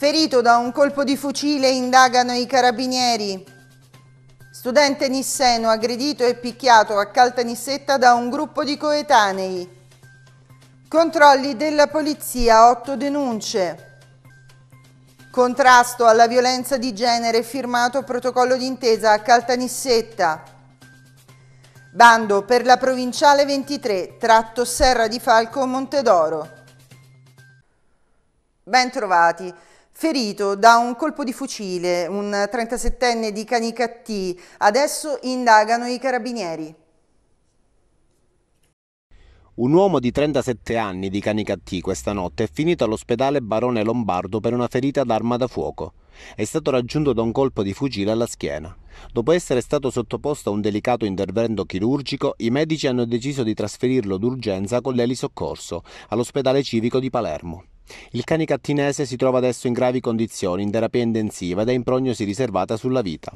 Ferito da un colpo di fucile indagano i carabinieri. Studente nisseno aggredito e picchiato a Caltanissetta da un gruppo di coetanei. Controlli della polizia, otto denunce. Contrasto alla violenza di genere firmato protocollo d'intesa a Caltanissetta. Bando per la provinciale 23, tratto Serra di Falco Montedoro. Bentrovati. Ferito da un colpo di fucile, un 37enne di Canicattì, adesso indagano i carabinieri. Un uomo di 37 anni di Canicattì questa notte è finito all'ospedale Barone Lombardo per una ferita d'arma da fuoco. È stato raggiunto da un colpo di fucile alla schiena. Dopo essere stato sottoposto a un delicato intervento chirurgico, i medici hanno deciso di trasferirlo d'urgenza con l'elisoccorso all'ospedale civico di Palermo. Il cane cattinese si trova adesso in gravi condizioni, in terapia intensiva ed è in prognosi riservata sulla vita.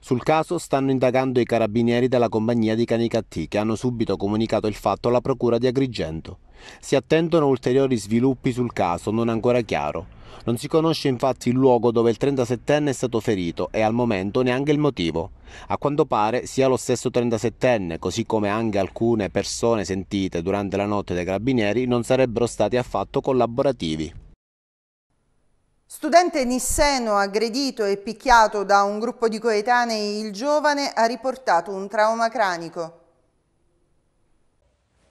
Sul caso stanno indagando i carabinieri della compagnia di cani cattì che hanno subito comunicato il fatto alla procura di Agrigento. Si attendono ulteriori sviluppi sul caso, non ancora chiaro. Non si conosce infatti il luogo dove il 37enne è stato ferito e al momento neanche il motivo. A quanto pare sia lo stesso 37enne, così come anche alcune persone sentite durante la notte dai carabinieri, non sarebbero stati affatto collaborativi. Studente nisseno aggredito e picchiato da un gruppo di coetanei, il giovane ha riportato un trauma cranico.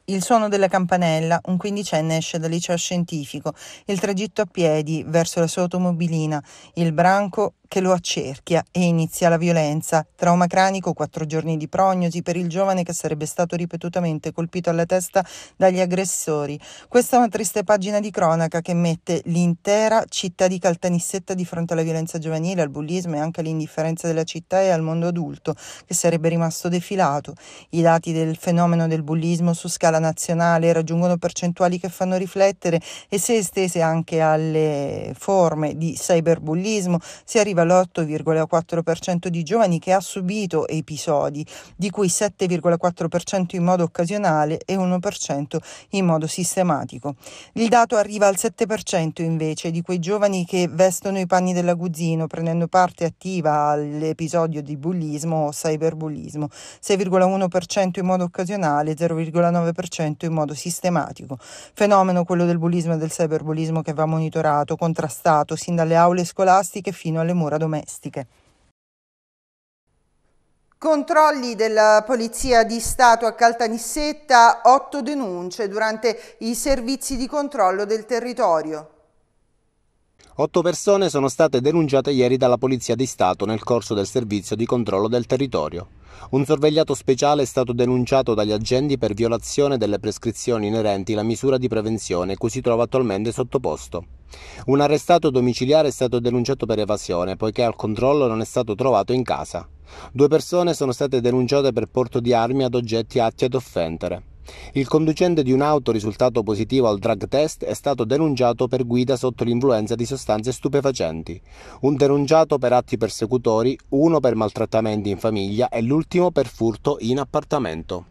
Il suono della campanella, un quindicenne esce dal liceo scientifico, il tragitto a piedi verso la sua automobilina, il branco che lo accerchia e inizia la violenza. Trauma cranico, quattro giorni di prognosi per il giovane che sarebbe stato ripetutamente colpito alla testa dagli aggressori. Questa è una triste pagina di cronaca che mette l'intera città di Caltanissetta di fronte alla violenza giovanile, al bullismo e anche all'indifferenza della città e al mondo adulto che sarebbe rimasto defilato. I dati del fenomeno del bullismo su scala nazionale raggiungono percentuali che fanno riflettere e se estese anche alle forme di cyberbullismo si arriva relativa all'8,4% di giovani che ha subito episodi, di cui 7,4% in modo occasionale e 1% in modo sistematico. Il dato arriva al 7% invece di quei giovani che vestono i panni dell'aguzzino prendendo parte attiva all'episodio di bullismo o cyberbullismo, 6,1% in modo occasionale, 0,9% in modo sistematico. Fenomeno quello del bullismo e del cyberbullismo che va monitorato, contrastato sin dalle aule scolastiche fino alle mura finora domestiche. Controlli della Polizia di Stato a Caltanissetta, otto denunce durante i servizi di controllo del territorio. Otto persone sono state denunciate ieri dalla Polizia di Stato nel corso del servizio di controllo del territorio. Un sorvegliato speciale è stato denunciato dagli agenti per violazione delle prescrizioni inerenti alla misura di prevenzione cui si trova attualmente sottoposto. Un arrestato domiciliare è stato denunciato per evasione poiché al controllo non è stato trovato in casa. Due persone sono state denunciate per porto di armi ad oggetti atti ad offendere. Il conducente di un'auto risultato positivo al drug test è stato denunciato per guida sotto l'influenza di sostanze stupefacenti, un denunciato per atti persecutori, uno per maltrattamenti in famiglia e l'ultimo per furto in appartamento.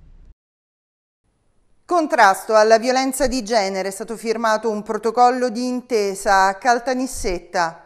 Contrasto alla violenza di genere è stato firmato un protocollo di intesa a Caltanissetta.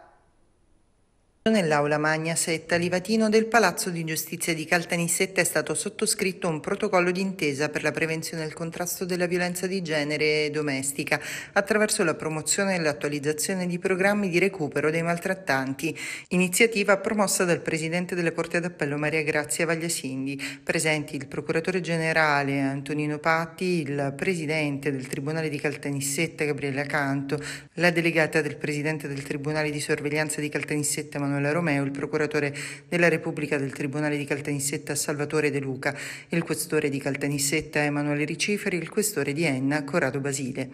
Nell'aula magna setta Livatino del Palazzo di Giustizia di Caltanissetta è stato sottoscritto un protocollo d'intesa per la prevenzione e il contrasto della violenza di genere e domestica attraverso la promozione e l'attualizzazione di programmi di recupero dei maltrattanti, iniziativa promossa dal Presidente della Corte d'Appello Maria Grazia Vagliasindi, presenti il Procuratore Generale Antonino Patti, il Presidente del Tribunale di Caltanissetta Gabriella Canto, la Delegata del Presidente del Tribunale di Sorveglianza di Caltanissetta Manuela Manuela Romeo, il procuratore della Repubblica del Tribunale di Caltanissetta Salvatore De Luca, il questore di Caltanissetta Emanuele Riciferi, il questore di Enna Corrado Basile.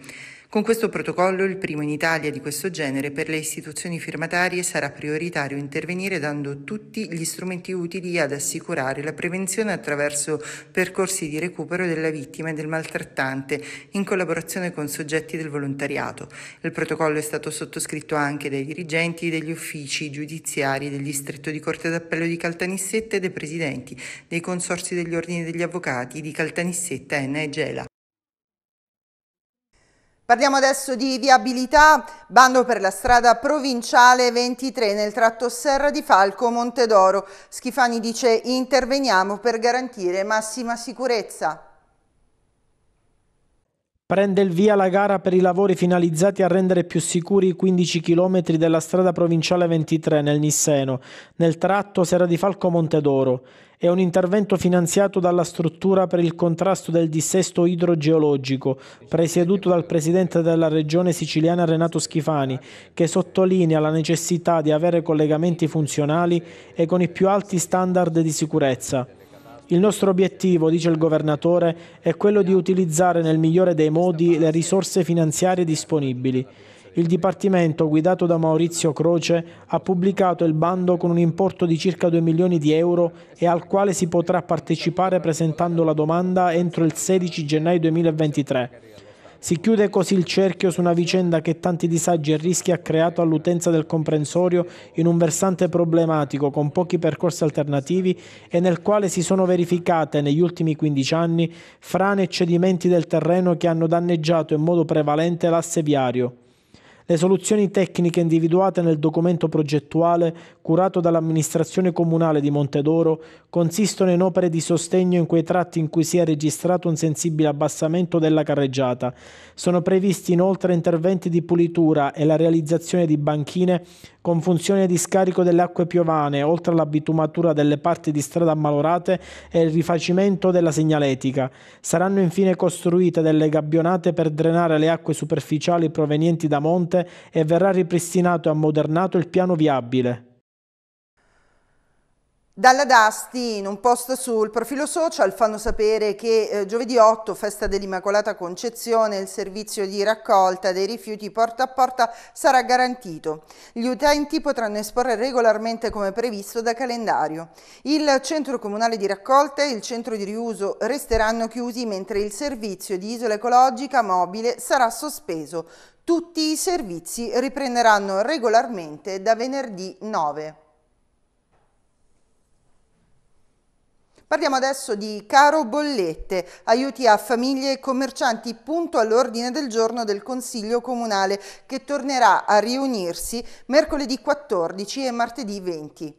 Con questo protocollo, il primo in Italia di questo genere, per le istituzioni firmatarie sarà prioritario intervenire dando tutti gli strumenti utili ad assicurare la prevenzione attraverso percorsi di recupero della vittima e del maltrattante, in collaborazione con soggetti del volontariato. Il protocollo è stato sottoscritto anche dai dirigenti degli uffici giudiziari del distretto di Corte d'Appello di Caltanissetta e dai presidenti dei consorsi degli ordini degli avvocati di Caltanissetta, e Gela. Parliamo adesso di viabilità, bando per la strada provinciale 23 nel tratto Serra di Falco Montedoro. Schifani dice interveniamo per garantire massima sicurezza. Prende il via la gara per i lavori finalizzati a rendere più sicuri i 15 km della strada provinciale 23 nel Nisseno, nel tratto Sera di Falco Montedoro. È un intervento finanziato dalla struttura per il contrasto del dissesto idrogeologico, presieduto dal presidente della regione siciliana Renato Schifani, che sottolinea la necessità di avere collegamenti funzionali e con i più alti standard di sicurezza. Il nostro obiettivo, dice il governatore, è quello di utilizzare nel migliore dei modi le risorse finanziarie disponibili. Il Dipartimento, guidato da Maurizio Croce, ha pubblicato il bando con un importo di circa 2 milioni di euro e al quale si potrà partecipare presentando la domanda entro il 16 gennaio 2023. Si chiude così il cerchio su una vicenda che tanti disagi e rischi ha creato all'utenza del comprensorio in un versante problematico con pochi percorsi alternativi e nel quale si sono verificate negli ultimi 15 anni frane e cedimenti del terreno che hanno danneggiato in modo prevalente l'asse viario. Le soluzioni tecniche individuate nel documento progettuale curato dall'amministrazione comunale di Montedoro consistono in opere di sostegno in quei tratti in cui si è registrato un sensibile abbassamento della carreggiata. Sono previsti inoltre interventi di pulitura e la realizzazione di banchine con funzione di scarico delle acque piovane, oltre alla bitumatura delle parti di strada ammalorate e il rifacimento della segnaletica. Saranno infine costruite delle gabbionate per drenare le acque superficiali provenienti da monte Piemonte e verrà ripristinato e ammodernato il piano viabile, dalla Dasti, in un post sul profilo social, fanno sapere che eh, giovedì 8, festa dell'Immacolata Concezione, il servizio di raccolta dei rifiuti porta a porta sarà garantito. Gli utenti potranno esporre regolarmente come previsto da calendario. Il centro comunale di raccolta e il centro di riuso resteranno chiusi, mentre il servizio di isola ecologica mobile sarà sospeso. Tutti i servizi riprenderanno regolarmente da venerdì 9. Parliamo adesso di caro bollette, aiuti a famiglie e commercianti, punto all'ordine del giorno del Consiglio Comunale che tornerà a riunirsi mercoledì 14 e martedì 20.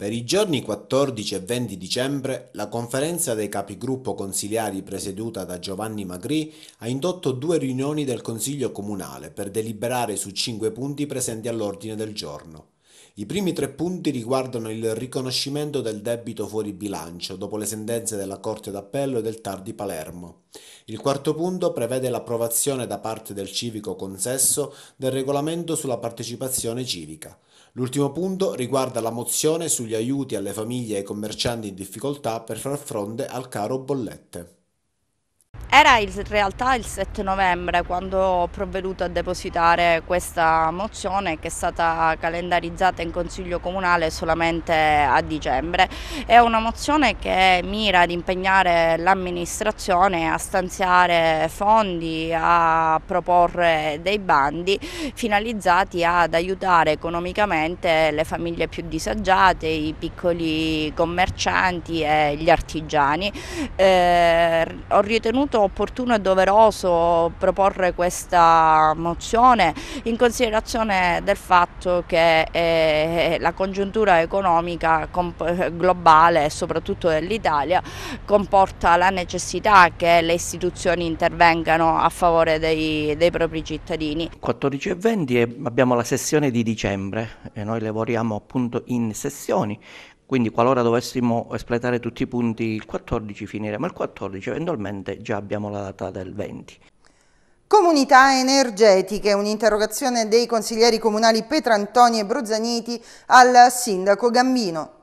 Per i giorni 14 e 20 dicembre la conferenza dei capigruppo consigliari presieduta da Giovanni Magrì ha indotto due riunioni del Consiglio Comunale per deliberare su cinque punti presenti all'ordine del giorno. I primi tre punti riguardano il riconoscimento del debito fuori bilancio dopo le sentenze della Corte d'Appello e del TAR di Palermo. Il quarto punto prevede l'approvazione da parte del civico consesso del regolamento sulla partecipazione civica. L'ultimo punto riguarda la mozione sugli aiuti alle famiglie e ai commercianti in difficoltà per far fronte al caro bollette. Era in realtà il 7 novembre quando ho provveduto a depositare questa mozione che è stata calendarizzata in Consiglio Comunale solamente a dicembre. È una mozione che mira ad impegnare l'amministrazione a stanziare fondi, a proporre dei bandi finalizzati ad aiutare economicamente le famiglie più disagiate, i piccoli commercianti e gli artigiani. Eh, ho ritenuto ritenuto opportuno e doveroso proporre questa mozione in considerazione del fatto che eh, la congiuntura economica globale e soprattutto dell'Italia comporta la necessità che le istituzioni intervengano a favore dei, dei propri cittadini. 14 e 14.20 abbiamo la sessione di dicembre e noi lavoriamo appunto in sessioni quindi qualora dovessimo espletare tutti i punti il 14 finiremo il 14, eventualmente già abbiamo la data del 20. Comunità energetiche, un'interrogazione dei consiglieri comunali Petrantoni e Brozzaniti al sindaco Gambino.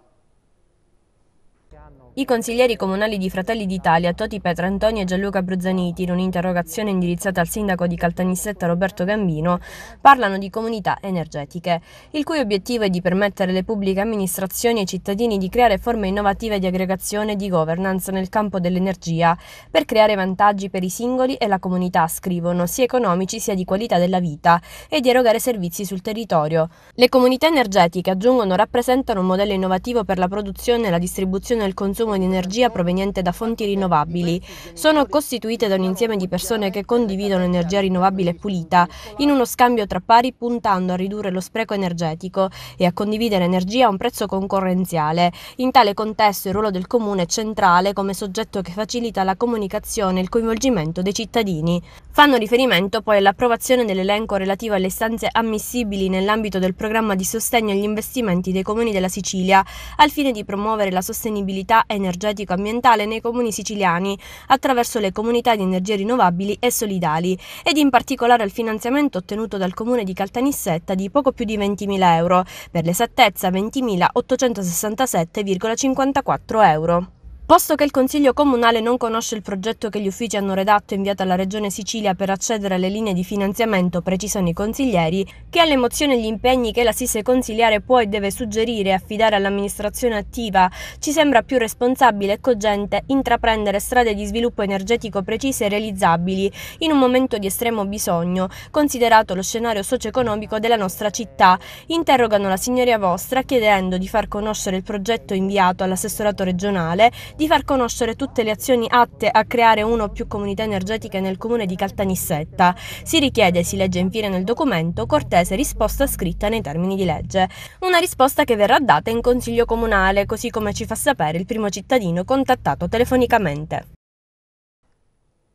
I consiglieri comunali di Fratelli d'Italia, Toti Petrantoni e Gianluca Bruzzaniti, in un'interrogazione indirizzata al sindaco di Caltanissetta Roberto Gambino, parlano di comunità energetiche, il cui obiettivo è di permettere alle pubbliche amministrazioni e ai cittadini di creare forme innovative di aggregazione e di governance nel campo dell'energia, per creare vantaggi per i singoli e la comunità, scrivono, sia economici sia di qualità della vita, e di erogare servizi sul territorio. Le comunità energetiche, aggiungono, rappresentano un modello innovativo per la produzione, la distribuzione e il consumo consumo di energia proveniente da fonti rinnovabili. Sono costituite da un insieme di persone che condividono energia rinnovabile pulita in uno scambio tra pari puntando a ridurre lo spreco energetico e a condividere energia a un prezzo concorrenziale. In tale contesto il ruolo del comune è centrale come soggetto che facilita la comunicazione e il coinvolgimento dei cittadini. Fanno riferimento poi all'approvazione dell'elenco relativo alle istanze ammissibili nell'ambito del programma di sostegno agli investimenti dei comuni della Sicilia al fine di promuovere la sostenibilità e energetico-ambientale nei comuni siciliani attraverso le comunità di energie rinnovabili e solidali ed in particolare al finanziamento ottenuto dal comune di Caltanissetta di poco più di 20.000 euro, per l'esattezza 20.867,54 euro. Posto che il Consiglio Comunale non conosce il progetto che gli uffici hanno redatto e inviato alla Regione Sicilia per accedere alle linee di finanziamento, precisano i consiglieri, che alle mozioni e gli impegni che l'assise consigliare può e deve suggerire e affidare all'amministrazione attiva, ci sembra più responsabile e cogente intraprendere strade di sviluppo energetico precise e realizzabili in un momento di estremo bisogno, considerato lo scenario socio-economico della nostra città. Interrogano la Signoria Vostra chiedendo di far conoscere il progetto inviato all'assessorato regionale di far conoscere tutte le azioni atte a creare una o più comunità energetiche nel comune di Caltanissetta. Si richiede, si legge infine nel documento, cortese risposta scritta nei termini di legge. Una risposta che verrà data in consiglio comunale, così come ci fa sapere il primo cittadino contattato telefonicamente.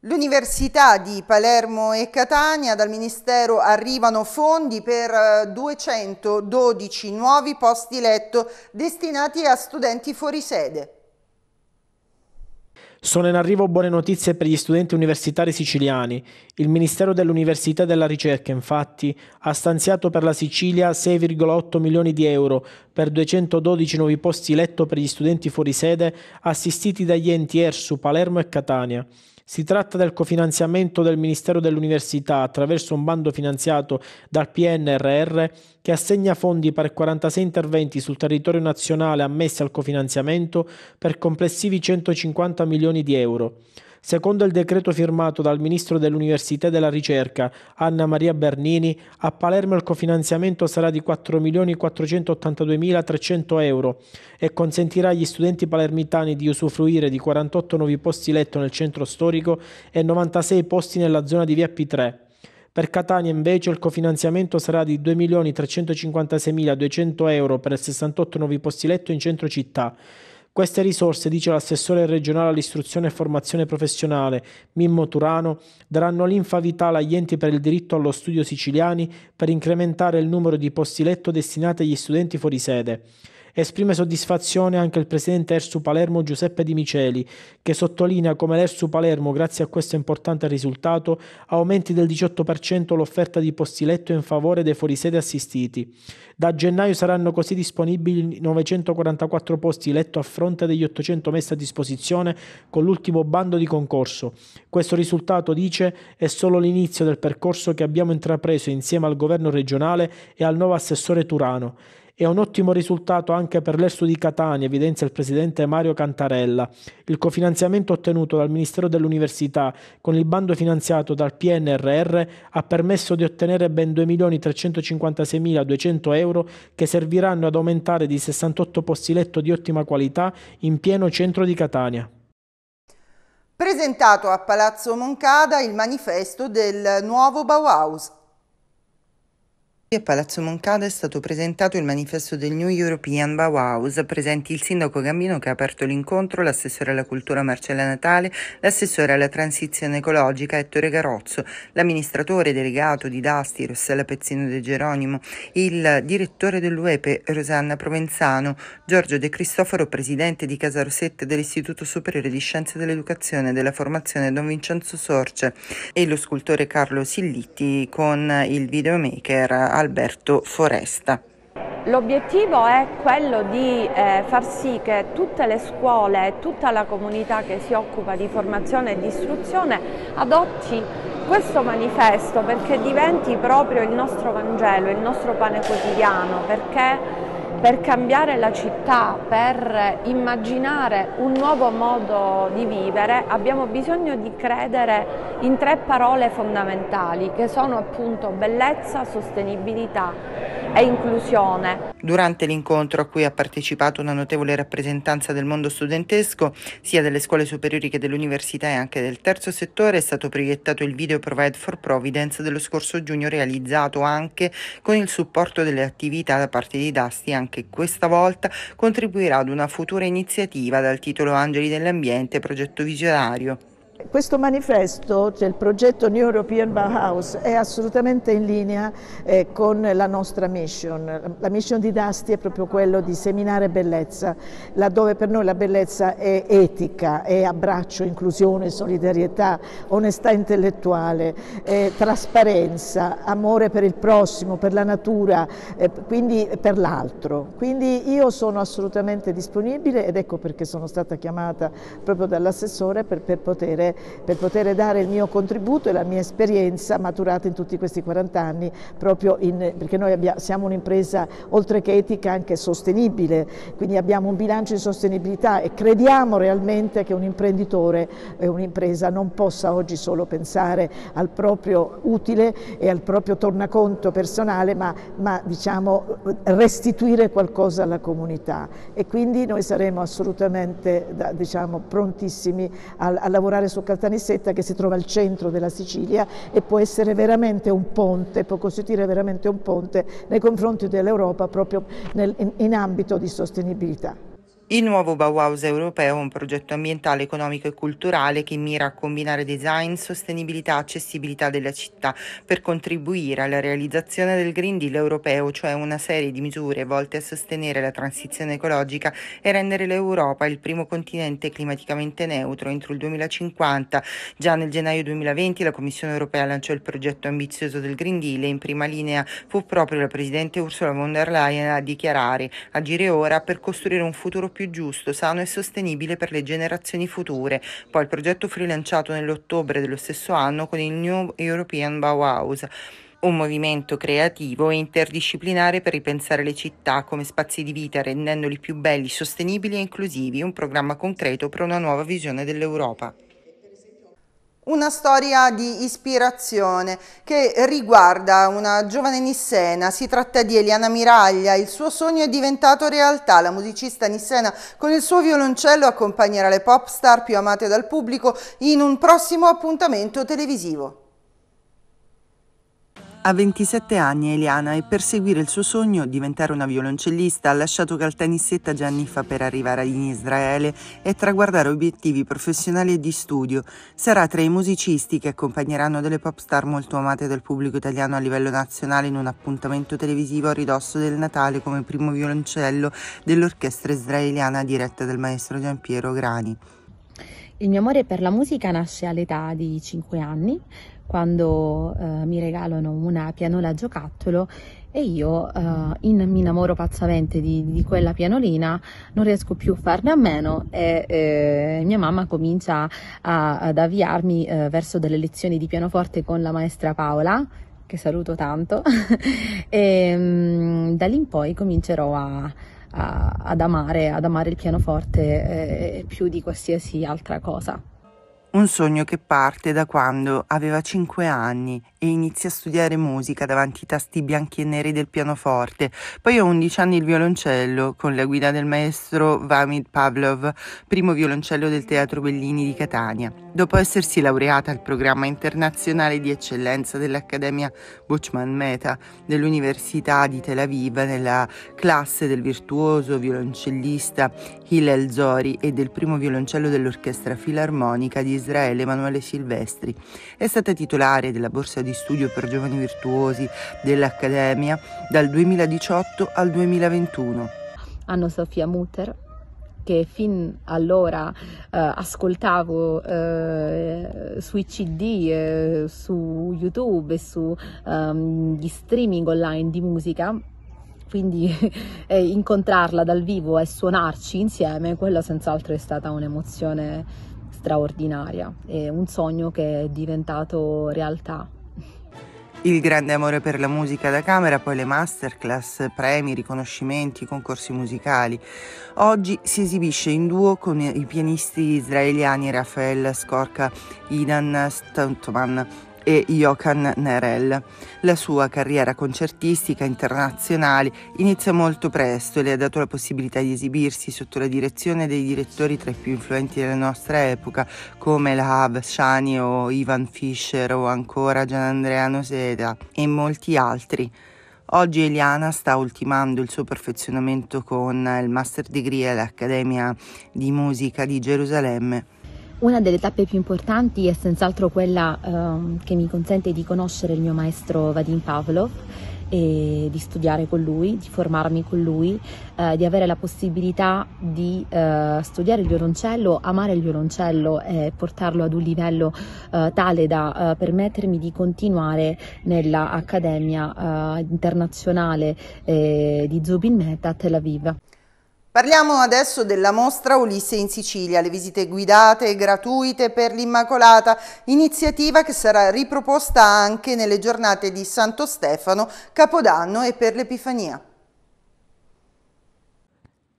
L'Università di Palermo e Catania dal Ministero arrivano fondi per 212 eh, nuovi posti letto destinati a studenti fuori sede. Sono in arrivo buone notizie per gli studenti universitari siciliani. Il Ministero dell'Università e della Ricerca, infatti, ha stanziato per la Sicilia 6,8 milioni di euro per 212 nuovi posti letto per gli studenti fuori sede assistiti dagli enti ERSU, Palermo e Catania. Si tratta del cofinanziamento del Ministero dell'Università attraverso un bando finanziato dal PNRR che assegna fondi per 46 interventi sul territorio nazionale ammessi al cofinanziamento per complessivi 150 milioni di euro. Secondo il decreto firmato dal ministro dell'Università e della Ricerca, Anna Maria Bernini, a Palermo il cofinanziamento sarà di 4.482.300 euro e consentirà agli studenti palermitani di usufruire di 48 nuovi posti letto nel centro storico e 96 posti nella zona di via P3. Per Catania invece il cofinanziamento sarà di 2.356.200 euro per 68 nuovi posti letto in centro città queste risorse, dice l'assessore regionale all'istruzione e formazione professionale Mimmo Turano, daranno linfa vitale agli enti per il diritto allo studio siciliani per incrementare il numero di posti letto destinati agli studenti fuori sede. Esprime soddisfazione anche il presidente Ersu Palermo Giuseppe Di Miceli, che sottolinea come l'Ersu Palermo, grazie a questo importante risultato, aumenti del 18% l'offerta di posti letto in favore dei fuorisede assistiti. Da gennaio saranno così disponibili 944 posti letto a fronte degli 800 messi a disposizione con l'ultimo bando di concorso. Questo risultato, dice, è solo l'inizio del percorso che abbiamo intrapreso insieme al governo regionale e al nuovo assessore Turano. È un ottimo risultato anche per l'Estu di Catania, evidenzia il presidente Mario Cantarella. Il cofinanziamento ottenuto dal Ministero dell'Università con il bando finanziato dal PNRR ha permesso di ottenere ben 2.356.200 euro che serviranno ad aumentare di 68 posti letto di ottima qualità in pieno centro di Catania. Presentato a Palazzo Moncada il manifesto del nuovo Bauhaus. A Palazzo Moncada è stato presentato il manifesto del New European Bauhaus, presenti il sindaco Gambino che ha aperto l'incontro, l'assessore alla cultura Marcella Natale, l'assessore alla transizione ecologica Ettore Garozzo, l'amministratore delegato di Dasti Rossella Pezzino De Geronimo, il direttore dell'UEPE Rosanna Provenzano, Giorgio De Cristoforo, presidente di Casa Rosetta dell'Istituto Superiore di Scienze dell'Educazione e della Formazione Don Vincenzo Sorce e lo scultore Carlo Sillitti con il videomaker Alberto Foresta. L'obiettivo è quello di eh, far sì che tutte le scuole e tutta la comunità che si occupa di formazione e di istruzione adotti questo manifesto perché diventi proprio il nostro Vangelo, il nostro pane quotidiano, perché per cambiare la città, per immaginare un nuovo modo di vivere, abbiamo bisogno di credere in tre parole fondamentali che sono appunto bellezza, sostenibilità e inclusione. Durante l'incontro a cui ha partecipato una notevole rappresentanza del mondo studentesco, sia delle scuole superiori che dell'università e anche del terzo settore, è stato proiettato il video Provide for Providence dello scorso giugno realizzato anche con il supporto delle attività da parte di Dasti, anche questa volta contribuirà ad una futura iniziativa dal titolo Angeli dell'Ambiente, progetto visionario. Questo manifesto, cioè il progetto New European Bauhaus, è assolutamente in linea eh, con la nostra mission. La mission di Dasti è proprio quello di seminare bellezza, laddove per noi la bellezza è etica, è abbraccio, inclusione, solidarietà, onestà intellettuale, eh, trasparenza, amore per il prossimo, per la natura, eh, quindi per l'altro. Quindi io sono assolutamente disponibile ed ecco perché sono stata chiamata proprio dall'assessore per, per poter per poter dare il mio contributo e la mia esperienza maturata in tutti questi 40 anni, proprio in, perché noi abbiamo, siamo un'impresa oltre che etica anche sostenibile, quindi abbiamo un bilancio di sostenibilità e crediamo realmente che un imprenditore e un'impresa non possa oggi solo pensare al proprio utile e al proprio tornaconto personale, ma, ma diciamo restituire qualcosa alla comunità e quindi noi saremo assolutamente diciamo, prontissimi a, a lavorare su su Caltanissetta che si trova al centro della Sicilia e può essere veramente un ponte, può costituire veramente un ponte nei confronti dell'Europa proprio nel, in, in ambito di sostenibilità. Il nuovo Bauhaus europeo è un progetto ambientale, economico e culturale che mira a combinare design, sostenibilità e accessibilità della città per contribuire alla realizzazione del Green Deal europeo, cioè una serie di misure volte a sostenere la transizione ecologica e rendere l'Europa il primo continente climaticamente neutro entro il 2050. Già nel gennaio 2020 la Commissione europea lanciò il progetto ambizioso del Green Deal e in prima linea fu proprio la Presidente Ursula von der Leyen a dichiarare agire ora per costruire un futuro più più giusto, sano e sostenibile per le generazioni future. Poi il progetto fu rilanciato nell'ottobre dello stesso anno con il New European Bauhaus un movimento creativo e interdisciplinare per ripensare le città come spazi di vita rendendoli più belli, sostenibili e inclusivi, un programma concreto per una nuova visione dell'Europa. Una storia di ispirazione che riguarda una giovane nissena, si tratta di Eliana Miraglia, il suo sogno è diventato realtà, la musicista nissena con il suo violoncello accompagnerà le pop star più amate dal pubblico in un prossimo appuntamento televisivo. A 27 anni Eliana e per seguire il suo sogno, diventare una violoncellista, ha lasciato Caltanissetta già anni fa per arrivare in Israele e traguardare obiettivi professionali e di studio. Sarà tra i musicisti che accompagneranno delle pop star molto amate dal pubblico italiano a livello nazionale in un appuntamento televisivo a ridosso del Natale come primo violoncello dell'orchestra israeliana diretta dal maestro Giampiero Grani. Il mio amore per la musica nasce all'età di 5 anni, quando eh, mi regalano una pianola giocattolo e io eh, in, mi innamoro pazzamente di, di, quella pianolina, non riesco più a farne a meno e eh, mia mamma comincia a, ad avviarmi eh, verso delle lezioni di pianoforte con la maestra Paola che saluto tanto e mh, mm, da lì in poi comincerò a, a, ad, amare, ad amare il pianoforte eh, più di qualsiasi altra cosa. Un sogno che parte da quando aveva 5 anni e inizia a studiare musica davanti ai tasti bianchi e neri del pianoforte, poi a 11 anni il violoncello con la guida del maestro Vamid Pavlov, primo violoncello del Teatro Bellini di Catania. Dopo essersi laureata al programma internazionale di eccellenza dell'Accademia Buchmann Meta dell'Università di Tel Aviv nella classe del virtuoso violoncellista Hillel Zori e del primo violoncello dell'Orchestra Filarmonica di Israele Emanuele Silvestri. È stata titolare della borsa di studio per giovani virtuosi dell'Accademia dal 2018 al 2021. Anno Sofia Mutter, che fin allora eh, ascoltavo eh, sui CD, eh, su YouTube e sugli ehm, streaming online di musica. Quindi eh, incontrarla dal vivo e suonarci insieme, quella senz'altro è stata un'emozione straordinaria, è un sogno che è diventato realtà. Il grande amore per la musica da camera, poi le masterclass, premi, riconoscimenti, concorsi musicali. Oggi si esibisce in duo con i pianisti israeliani Rafael Skorka, Idan Stuntman e Johan Nerel. La sua carriera concertistica internazionale inizia molto presto e le ha dato la possibilità di esibirsi sotto la direzione dei direttori tra i più influenti della nostra epoca come Lahav Shani o Ivan Fischer o ancora Gianandreano Noseda e molti altri. Oggi Eliana sta ultimando il suo perfezionamento con il Master Degree all'Accademia di Musica di Gerusalemme. Una delle tappe più importanti è senz'altro quella eh, che mi consente di conoscere il mio maestro Vadim Pavlov e di studiare con lui, di formarmi con lui, eh, di avere la possibilità di eh, studiare il violoncello, amare il violoncello e portarlo ad un livello eh, tale da eh, permettermi di continuare nella Accademia eh, internazionale eh, di Zubin Mehta a Tel Aviv. Parliamo adesso della mostra Ulisse in Sicilia, le visite guidate e gratuite per l'Immacolata, iniziativa che sarà riproposta anche nelle giornate di Santo Stefano, Capodanno e per l'Epifania.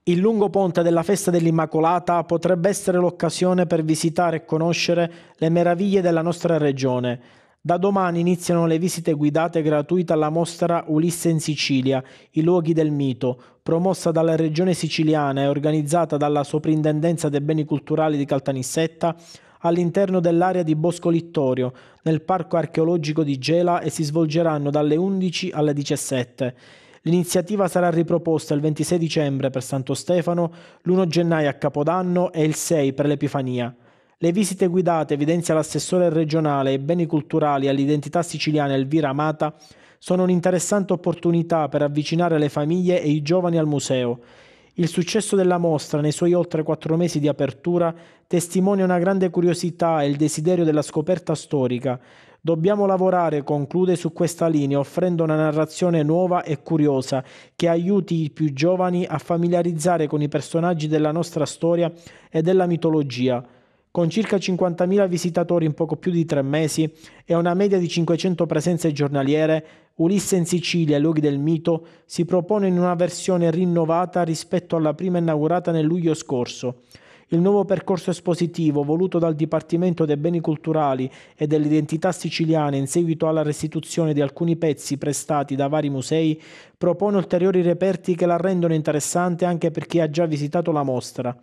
Il lungo ponte della festa dell'Immacolata potrebbe essere l'occasione per visitare e conoscere le meraviglie della nostra regione, da domani iniziano le visite guidate gratuite alla mostra Ulisse in Sicilia, i luoghi del mito, promossa dalla Regione siciliana e organizzata dalla Soprintendenza dei Beni Culturali di Caltanissetta all'interno dell'area di Bosco Littorio, nel Parco Archeologico di Gela e si svolgeranno dalle 11 alle 17. L'iniziativa sarà riproposta il 26 dicembre per Santo Stefano, l'1 gennaio a Capodanno e il 6 per l'Epifania. Le visite guidate, evidenzia l'assessore regionale ai beni culturali e all'identità siciliana Elvira Amata, sono un'interessante opportunità per avvicinare le famiglie e i giovani al museo. Il successo della mostra nei suoi oltre quattro mesi di apertura testimonia una grande curiosità e il desiderio della scoperta storica. Dobbiamo lavorare, conclude, su questa linea, offrendo una narrazione nuova e curiosa che aiuti i più giovani a familiarizzare con i personaggi della nostra storia e della mitologia con circa 50.000 visitatori in poco più di tre mesi e una media di 500 presenze giornaliere, Ulisse in Sicilia, luoghi del mito, si propone in una versione rinnovata rispetto alla prima inaugurata nel luglio scorso. Il nuovo percorso espositivo voluto dal Dipartimento dei Beni Culturali e dell'Identità Siciliana in seguito alla restituzione di alcuni pezzi prestati da vari musei propone ulteriori reperti che la rendono interessante anche per chi ha già visitato la mostra.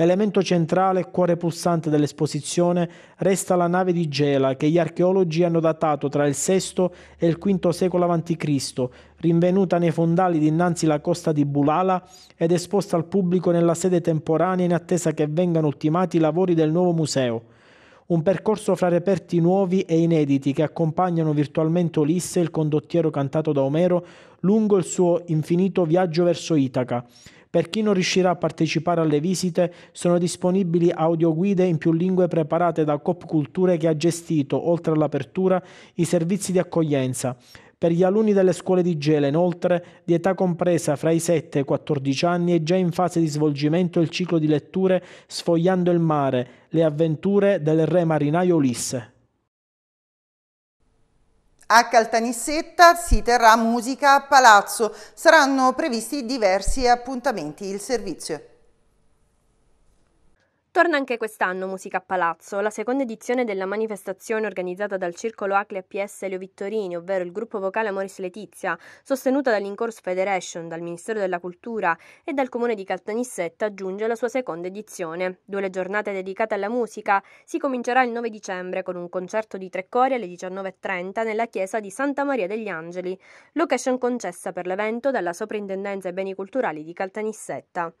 Elemento centrale e cuore pulsante dell'esposizione resta la nave di Gela che gli archeologi hanno datato tra il VI e il V secolo a.C., rinvenuta nei fondali dinanzi la costa di Bulala ed esposta al pubblico nella sede temporanea in attesa che vengano ultimati i lavori del nuovo museo. Un percorso fra reperti nuovi e inediti che accompagnano virtualmente Ulisse, il condottiero cantato da Omero, lungo il suo infinito viaggio verso Itaca. Per chi non riuscirà a partecipare alle visite sono disponibili audioguide in più lingue preparate da Cop Culture che ha gestito, oltre all'apertura, i servizi di accoglienza. Per gli alunni delle scuole di Gela, inoltre, di età compresa fra i 7 e i 14 anni, è già in fase di svolgimento il ciclo di letture Sfogliando il mare, le avventure del re marinaio Ulisse. A Caltanissetta si terrà musica a palazzo. Saranno previsti diversi appuntamenti. Il servizio. Torna anche quest'anno Musica a Palazzo, la seconda edizione della manifestazione organizzata dal Circolo Acle APS Leo Vittorini, ovvero il gruppo vocale Amoris Letizia, sostenuta dall'Incourse Federation, dal Ministero della Cultura e dal Comune di Caltanissetta, giunge la sua seconda edizione. Due le giornate dedicate alla musica si comincerà il 9 dicembre con un concerto di tre cori alle 19.30 nella chiesa di Santa Maria degli Angeli, location concessa per l'evento dalla Soprintendenza ai Beni Culturali di Caltanissetta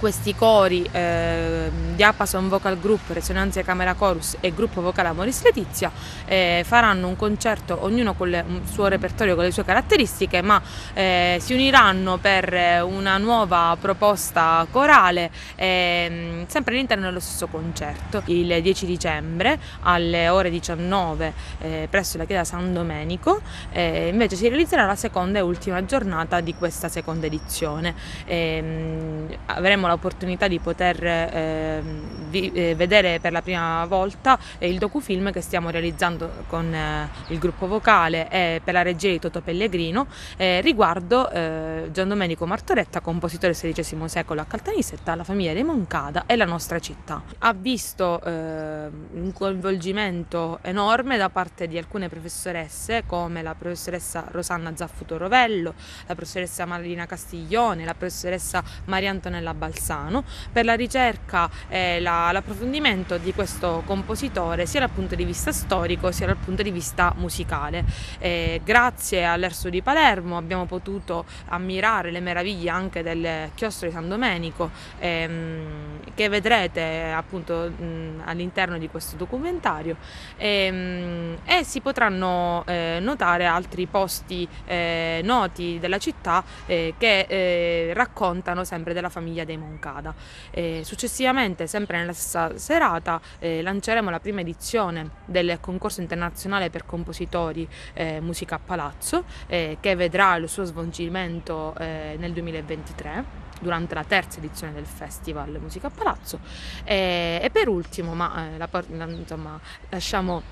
questi cori eh, Diapason Vocal Group, Resonanze Camera Chorus e Gruppo Vocale Amoris Letizia eh, faranno un concerto ognuno con il suo repertorio, con le sue caratteristiche ma eh, si uniranno per una nuova proposta corale ehm, sempre all'interno dello stesso concerto il 10 dicembre alle ore 19 eh, presso la chiesa San Domenico eh, invece si realizzerà la seconda e ultima giornata di questa seconda edizione ehm, avremo l'opportunità di poter eh, vi, eh, vedere per la prima volta eh, il docufilm che stiamo realizzando con eh, il gruppo vocale e per la regia di Toto Pellegrino eh, riguardo Gian Domenico Martoretta, compositore del XVI secolo a Caltanissetta, la famiglia dei Moncada e la nostra città. Ha visto un coinvolgimento enorme da parte di alcune professoresse come la professoressa Rosanna Zaffuto Rovello, la professoressa Marina Castiglione, la professoressa Maria Antonella Balsamo Bolzano per la ricerca e eh, la, l'approfondimento di questo compositore sia dal punto di vista storico sia dal punto di vista musicale. E eh, grazie all'Erso di Palermo abbiamo potuto ammirare le meraviglie anche del chiostro di San Domenico ehm, che vedrete eh, appunto mh, all'interno di questo documentario e, ehm, mh, e si potranno eh, notare altri posti eh, noti della città eh, che raccontano sempre della famiglia dei Monti non cada. E successivamente, sempre nella stessa serata, eh, lanceremo la prima edizione del concorso internazionale per compositori eh, Musica a Palazzo, eh, che vedrà il suo svolgimento eh, nel 2023 durante la terza edizione del Festival Musica a Palazzo e, e per ultimo, ma eh, la, insomma, lasciamo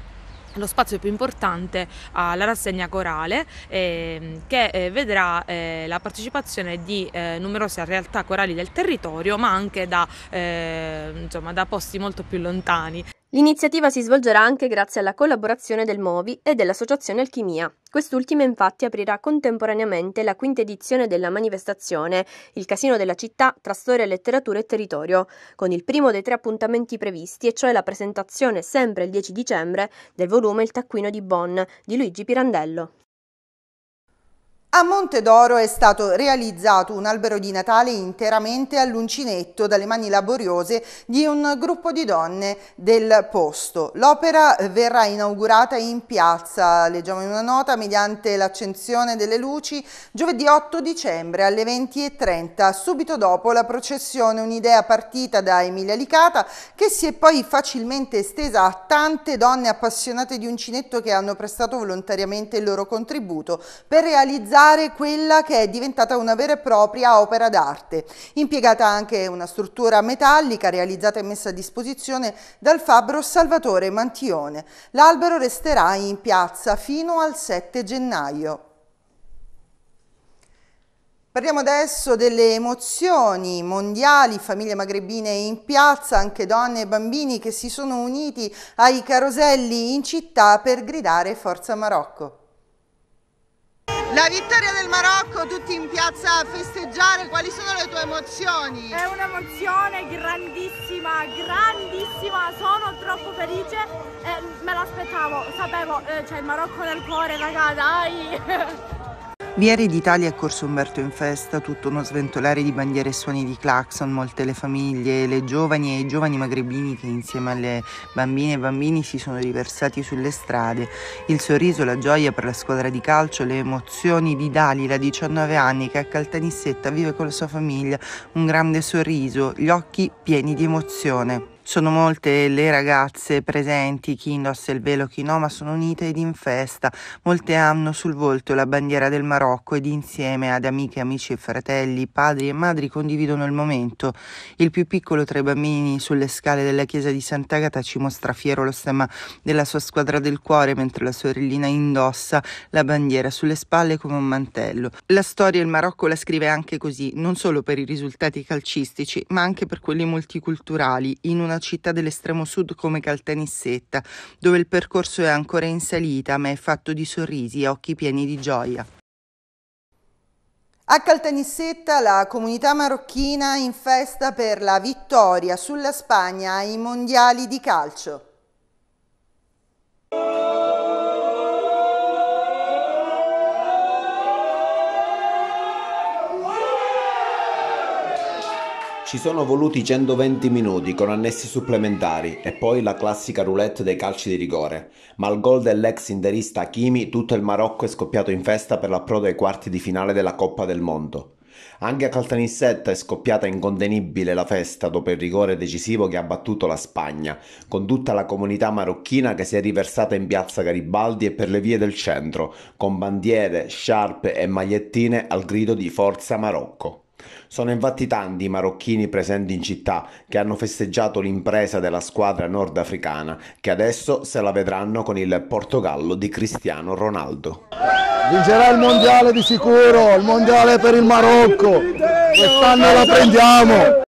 lo spazio più importante alla rassegna corale eh, che eh, vedrà eh, la partecipazione di eh, numerose realtà corali del territorio ma anche da, eh, insomma, da posti molto più lontani. L'iniziativa si svolgerà anche grazie alla collaborazione del MOVI e dell'Associazione Alchimia. Quest'ultima infatti aprirà contemporaneamente la quinta edizione della manifestazione Il Casino della città tra storia, letteratura e territorio, con il primo dei tre appuntamenti previsti, e cioè la presentazione sempre il 10 dicembre del volume Il taccuino di Bonn di Luigi Pirandello. A Monte d'Oro è stato realizzato un albero di Natale interamente all'uncinetto dalle mani laboriose di un gruppo di donne del posto. L'opera verrà inaugurata in piazza, leggiamo in una nota, mediante l'accensione delle luci giovedì 8 dicembre alle 20.30, subito dopo la processione Un'idea partita da Emilia Licata che si è poi facilmente estesa a tante donne appassionate di uncinetto che hanno prestato volontariamente il loro contributo per realizzare creare quella che è diventata una vera e propria opera d'arte, impiegata anche una struttura metallica realizzata e messa a disposizione dal fabbro Salvatore Mantione. L'albero resterà in piazza fino al 7 gennaio. Parliamo adesso delle emozioni mondiali, famiglie magrebine in piazza, anche donne e bambini che si sono uniti ai caroselli in città per gridare Forza Marocco. La vittoria del Marocco, tutti in piazza a festeggiare, quali sono le tue emozioni? È un'emozione grandissima, grandissima, sono troppo felice, eh, me l'aspettavo, sapevo, eh, c'è cioè il Marocco nel cuore raga, dai! Viere d'Italia e Corso Umberto in festa, tutto uno sventolare di bandiere e suoni di clacson, molte le famiglie, le giovani e i giovani magrebini che insieme alle bambine e bambini si sono riversati sulle strade, il sorriso, la gioia per la squadra di calcio, le emozioni di Dalila, 19 anni, che a Caltanissetta vive con la sua famiglia un grande sorriso, gli occhi pieni di emozione. Sono molte le ragazze presenti, chi indossa il velo, chi no, ma sono unite ed in festa. Molte hanno sul volto la bandiera del Marocco ed insieme ad amiche, amici e fratelli, padri e madri condividono il momento. Il più piccolo tra i bambini sulle scale della chiesa di Sant'Agata ci mostra fiero lo stemma della sua squadra del cuore mentre la sorellina indossa la bandiera sulle spalle come un mantello. La storia il Marocco la scrive anche così, non solo per i risultati calcistici, ma anche per quelli multiculturali, in una città dell'estremo sud come Caltanissetta, dove il percorso è ancora in salita ma è fatto di sorrisi e occhi pieni di gioia. A Caltanissetta la comunità marocchina in festa per la vittoria sulla Spagna ai mondiali di calcio. Ci sono voluti 120 minuti con annessi supplementari e poi la classica roulette dei calci di rigore, ma al gol dell'ex interista Hakimi tutto il Marocco è scoppiato in festa per l'approdo ai quarti di finale della Coppa del Mondo. Anche a Caltanissetta è scoppiata incontenibile la festa dopo il rigore decisivo che ha battuto la Spagna, con tutta la comunità marocchina che si è riversata in piazza Garibaldi e per le vie del centro, con bandiere, sciarpe e magliettine al grido di Forza Marocco. Sono infatti tanti i marocchini presenti in città che hanno festeggiato l'impresa della squadra nordafricana che adesso se la vedranno con il Portogallo di Cristiano Ronaldo. Vincerà il mondiale di sicuro, il mondiale per il Marocco, quest'anno la prendiamo!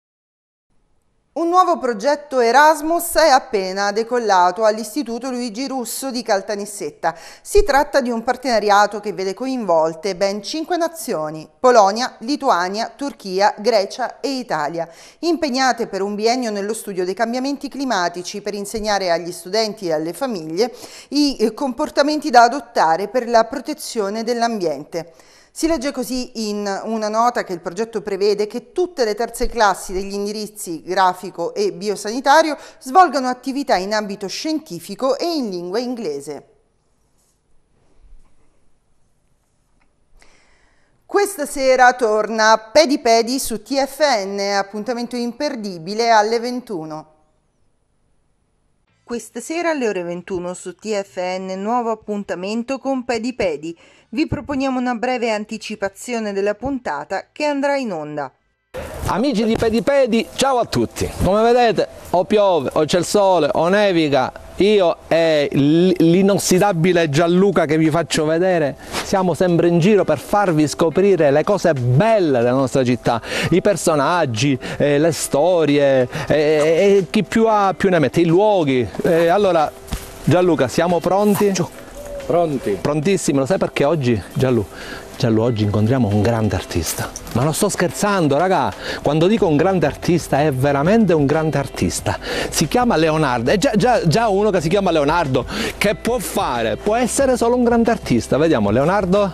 Un nuovo progetto Erasmus è appena decollato all'Istituto Luigi Russo di Caltanissetta. Si tratta di un partenariato che vede coinvolte ben cinque nazioni, Polonia, Lituania, Turchia, Grecia e Italia, impegnate per un biennio nello studio dei cambiamenti climatici per insegnare agli studenti e alle famiglie i comportamenti da adottare per la protezione dell'ambiente. Si legge così in una nota che il progetto prevede che tutte le terze classi degli indirizzi grafico e biosanitario svolgano attività in ambito scientifico e in lingua inglese. Questa sera torna Pedi Pedi su TFN, appuntamento imperdibile alle 21 questa sera alle ore 21 su TFN nuovo appuntamento con Pedi Pedi. Vi proponiamo una breve anticipazione della puntata che andrà in onda. Amici di Pedi Pedi, ciao a tutti. Come vedete, o piove, o c'è il sole, o nevica, io e l'inossidabile Gianluca che vi faccio vedere siamo sempre in giro per farvi scoprire le cose belle della nostra città, i personaggi, eh, le storie e eh eh, eh, eh, chi più ha più ne mette, i luoghi. Eh, allora Gianluca siamo pronti? Pronti. Prontissimi, lo sai perché oggi Gianluca? Giallo, cioè, oggi incontriamo un grande artista. Ma non sto scherzando, raga! Quando dico un grande artista, è veramente un grande artista. Si chiama Leonardo. È già, già, già uno che si chiama Leonardo. Che può fare? Può essere solo un grande artista. Vediamo, Leonardo.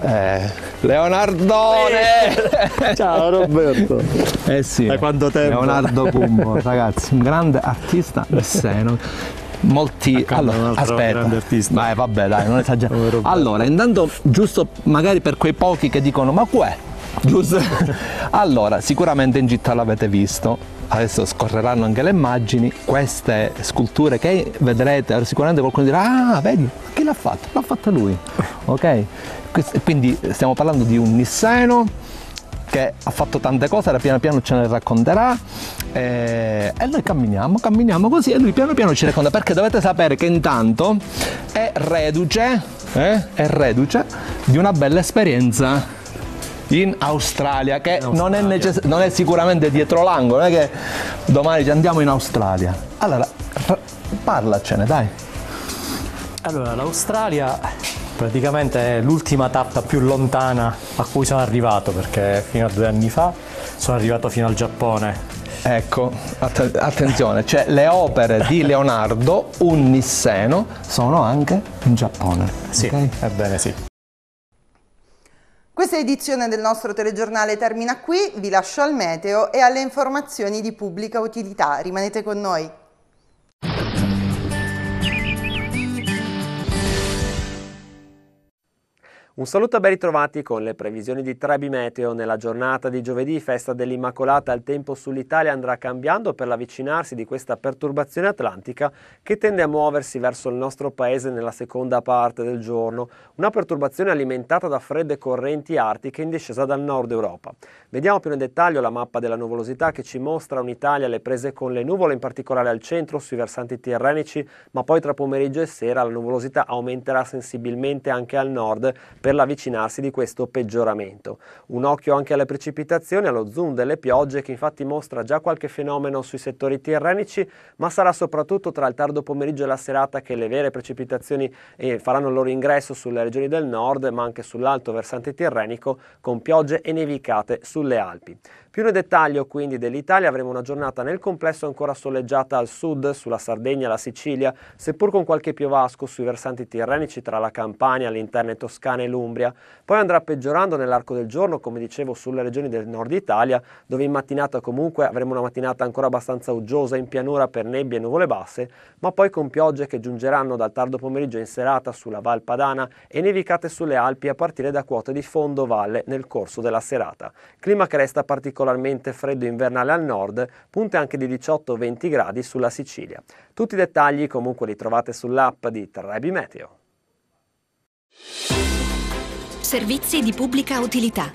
Eh, Leonardone! Ciao Roberto! Eh sì, da quanto tempo? Leonardo Pumbo, ragazzi, un grande artista messeno molti... Allora, aspetta, vai, vabbè dai, non esageriamo. allora, intanto giusto magari per quei pochi che dicono ma qua giusto? allora, sicuramente in città l'avete visto, adesso scorreranno anche le immagini, queste sculture che vedrete, sicuramente qualcuno dirà, ah vedi, chi l'ha fatta? L'ha fatta lui, ok? Quindi stiamo parlando di un Nisseno che ha fatto tante cose, piano piano ce ne racconterà e, eh, e noi camminiamo, camminiamo così e lui piano piano ci racconta perché dovete sapere che intanto è reduce, eh, è reduce di una bella esperienza in Australia, che in Australia. Non, è necess- non, è sicuramente dietro l'angolo, non è che domani ci andiamo in Australia. Allora, r- parlacene, dai. Allora, l'Australia Praticamente è l'ultima tappa più lontana a cui sono arrivato perché fino a due anni fa sono arrivato fino al Giappone. Ecco, att attenzione, cioè le opere di Leonardo, un nisseno, sono anche in Giappone. Sì, okay? ebbene sì. Questa edizione del nostro telegiornale termina qui, vi lascio al meteo e alle informazioni di pubblica utilità. Rimanete con noi. Un saluto e ben ritrovati con le previsioni di Trebi Meteo. Nella giornata di giovedì, festa dell'Immacolata, il tempo sull'Italia andrà cambiando per l'avvicinarsi di questa perturbazione atlantica che tende a muoversi verso il nostro paese nella seconda parte del giorno. Una perturbazione alimentata da fredde correnti artiche in discesa dal nord Europa. Vediamo più nel dettaglio la mappa della nuvolosità che ci mostra un'Italia alle prese con le nuvole, in particolare al centro, sui versanti tirrenici, ma poi tra pomeriggio e sera la nuvolosità aumenterà sensibilmente anche al nord per l'avvicinarsi di questo peggioramento. Un occhio anche alle precipitazioni, allo zoom delle piogge che infatti mostra già qualche fenomeno sui settori tirrenici, ma sarà soprattutto tra il tardo pomeriggio e la serata che le vere precipitazioni eh, faranno il loro ingresso sulle regioni del nord, ma anche sull'alto versante tirrenico con piogge e nevicate sulle Alpi. Più nel dettaglio quindi dell'Italia avremo una giornata nel complesso ancora soleggiata al sud, sulla Sardegna, la Sicilia, seppur con qualche piovasco sui versanti tirrenici tra la Campania, l'interno toscana e l'Umbria, poi andrà peggiorando nell'arco del giorno, come dicevo, sulle regioni del nord Italia, dove in mattinata comunque avremo una mattinata ancora abbastanza uggiosa in pianura per nebbie e nuvole basse, ma poi con piogge che giungeranno dal tardo pomeriggio in serata sulla Val Padana e nevicate sulle Alpi a partire da quote di fondo valle nel corso della serata. Clima che resta particolarmente freddo invernale al nord, punte anche di 18-20 gradi sulla Sicilia. Tutti i dettagli comunque li trovate sull'app di Trebi Meteo. Servizi di pubblica utilità.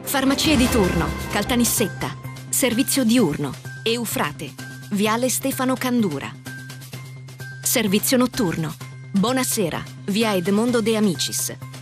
Farmacie di turno, Caltanissetta, servizio diurno, Eufrate, Viale Stefano Candura. Servizio notturno, Buonasera, via Edmondo De Amicis,